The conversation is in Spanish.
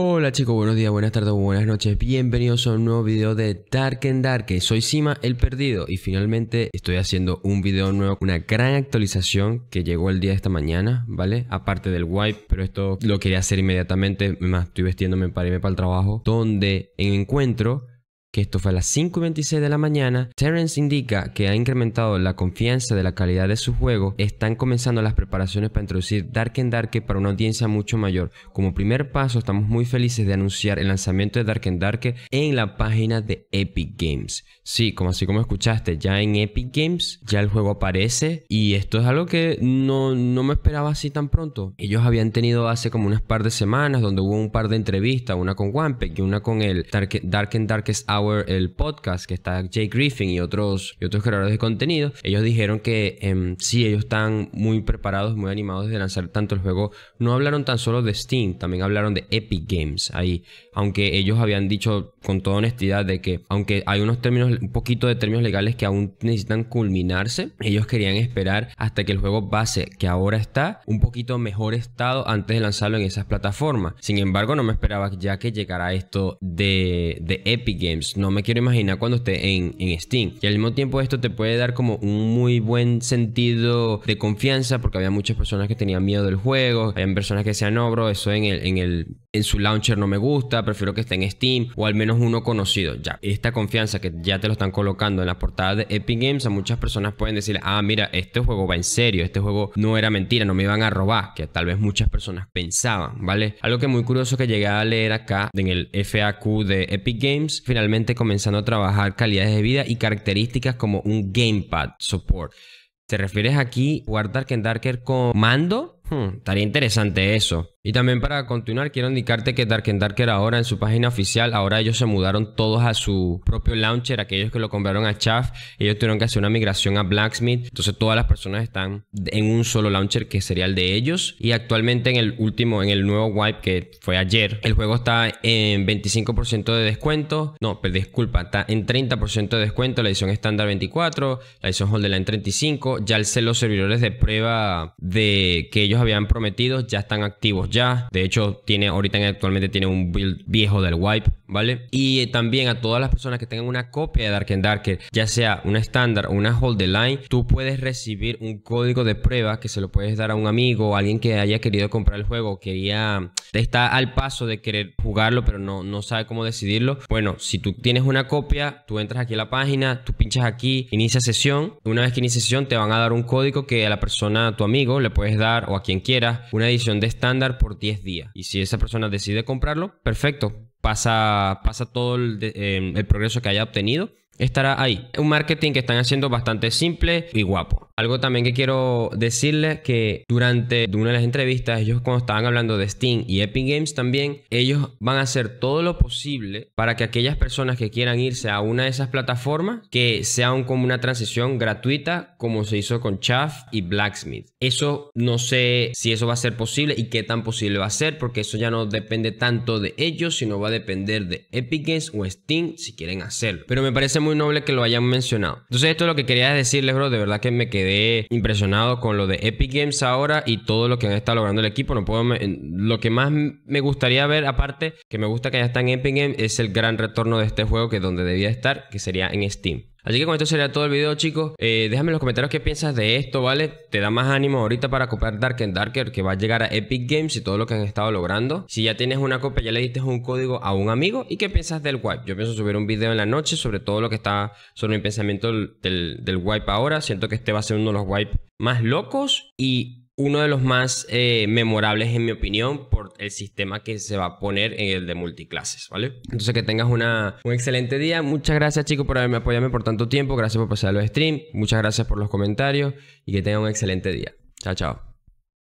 Hola chicos, buenos días, buenas tardes, buenas noches, bienvenidos a un nuevo video de Dark and Dark, soy Sima el Perdido y finalmente estoy haciendo un video nuevo, una gran actualización que llegó el día de esta mañana, ¿vale? Aparte del wipe, pero esto lo quería hacer inmediatamente, más estoy vestiéndome para irme para el trabajo, donde encuentro esto fue a las 5 y 26 de la mañana, Terence indica que ha incrementado la confianza de la calidad de su juego, están comenzando las preparaciones para introducir Dark and Dark para una audiencia mucho mayor. Como primer paso, estamos muy felices de anunciar el lanzamiento de Dark and Dark en la página de Epic Games. Sí, como así como escuchaste, ya en Epic Games ya el juego aparece y esto es algo que no, no me esperaba así tan pronto. Ellos habían tenido hace como unas par de semanas donde hubo un par de entrevistas, una con OnePack y una con el Dark, Dark and Darkest Hour el podcast que está Jay Griffin y otros, y otros creadores de contenido, ellos dijeron que eh, sí, ellos están muy preparados, muy animados de lanzar tanto el juego. No hablaron tan solo de Steam, también hablaron de Epic Games ahí, aunque ellos habían dicho con toda honestidad de que aunque hay unos términos, un poquito de términos legales que aún necesitan culminarse, ellos querían esperar hasta que el juego base que ahora está un poquito mejor estado antes de lanzarlo en esas plataformas. Sin embargo, no me esperaba ya que llegara esto de Epic Games. Pues, no me quiero imaginar cuando esté en, Steam. Y al mismo tiempo esto te puede dar como un muy buen sentido de confianza porque había muchas personas que tenían miedo del juego, habían personas que decían, no, bro, eso en el, en el en su launcher no me gusta, prefiero que esté en Steam o al menos uno conocido. Ya, esta confianza que ya te lo están colocando en la portada de Epic Games, a muchas personas pueden decir, ah, mira, este juego va en serio, este juego no era mentira, no me iban a robar, que tal vez muchas personas pensaban, ¿vale? Algo que muy curioso que llegué a leer acá en el FAQ de Epic Games, finalmente comenzando a trabajar calidades de vida y características como un gamepad support. ¿Te refieres aquí a jugar Dark and Darker con mando? Hmm, estaría interesante eso. Y también para continuar, quiero indicarte que Dark and Darker ahora en su página oficial, ahora ellos se mudaron todos a su propio launcher, aquellos que lo compraron a Chaff, ellos tuvieron que hacer una migración a Blacksmith, entonces todas las personas están en un solo launcher que sería el de ellos. Y actualmente en el último, en el nuevo wipe que fue ayer, el juego está en 25% de descuento, no, pero pues, disculpa, está en 30% de descuento, la edición estándar 24, la edición en 35, ya el, los servidores de prueba de que ellos habían prometido ya están activos ya. De hecho, tiene ahorita actualmente tiene un build viejo del wipe, ¿vale? Y también a todas las personas que tengan una copia de Dark and Darker, ya sea una estándar o una hold the line, tú puedes recibir un código de prueba que se lo puedes dar a un amigo o alguien que haya querido comprar el juego, quería está al paso de querer jugarlo, pero no, no sabe cómo decidirlo. Bueno, si tú tienes una copia, tú entras aquí a la página, tú pinchas aquí, inicia sesión. Una vez que inicia sesión, te van a dar un código que a la persona, a tu amigo, le puedes dar o a quien quiera, una edición de estándar por 10 días. Y si esa persona decide comprarlo, perfecto, pasa, pasa todo em, el progreso que haya obtenido estará ahí. Un marketing que están haciendo bastante simple y guapo. Algo también que quiero decirles que durante una de las entrevistas, ellos cuando estaban hablando de Steam y Epic Games también, ellos van a hacer todo lo posible para que aquellas personas que quieran irse a una de esas plataformas, que sea un, como una transición gratuita, como se hizo con Chaff y Blacksmith. Eso no sé si eso va a ser posible y qué tan posible va a ser, porque eso ya no depende tanto de ellos, sino va a depender de Epic Games o Steam si quieren hacerlo. Pero me parece muy noble que lo hayan mencionado. Entonces esto es lo que quería decirles, bro, de verdad que me quedé impresionado con lo de Epic Games ahora y todo lo que han estado logrando el equipo. No puedo, lo que más me gustaría ver, aparte, que me gusta que ya está en Epic Games, es el gran retorno de este juego que es donde debía estar, que sería en Steam. Así que con esto sería todo el video, chicos. Eh, déjame en los comentarios qué piensas de esto, ¿vale? Te da más ánimo ahorita para copiar Dark and Darker, que va a llegar a Epic Games y todo lo que han estado logrando. Si ya tienes una copia, ya le diste un código a un amigo. ¿Y qué piensas del wipe? Yo pienso subir un video en la noche sobre todo lo que está sobre mi pensamiento del, wipe ahora. Siento que este va a ser uno de los wipes más locos y uno de los más eh, memorables, en mi opinión el sistema que se va a poner en el de multiclases, ¿vale? Entonces que tengas una, un excelente día. Muchas gracias chicos por haberme apoyado por tanto tiempo. Gracias por pasar los stream. Muchas gracias por los comentarios y que tengan un excelente día. Chao, chao.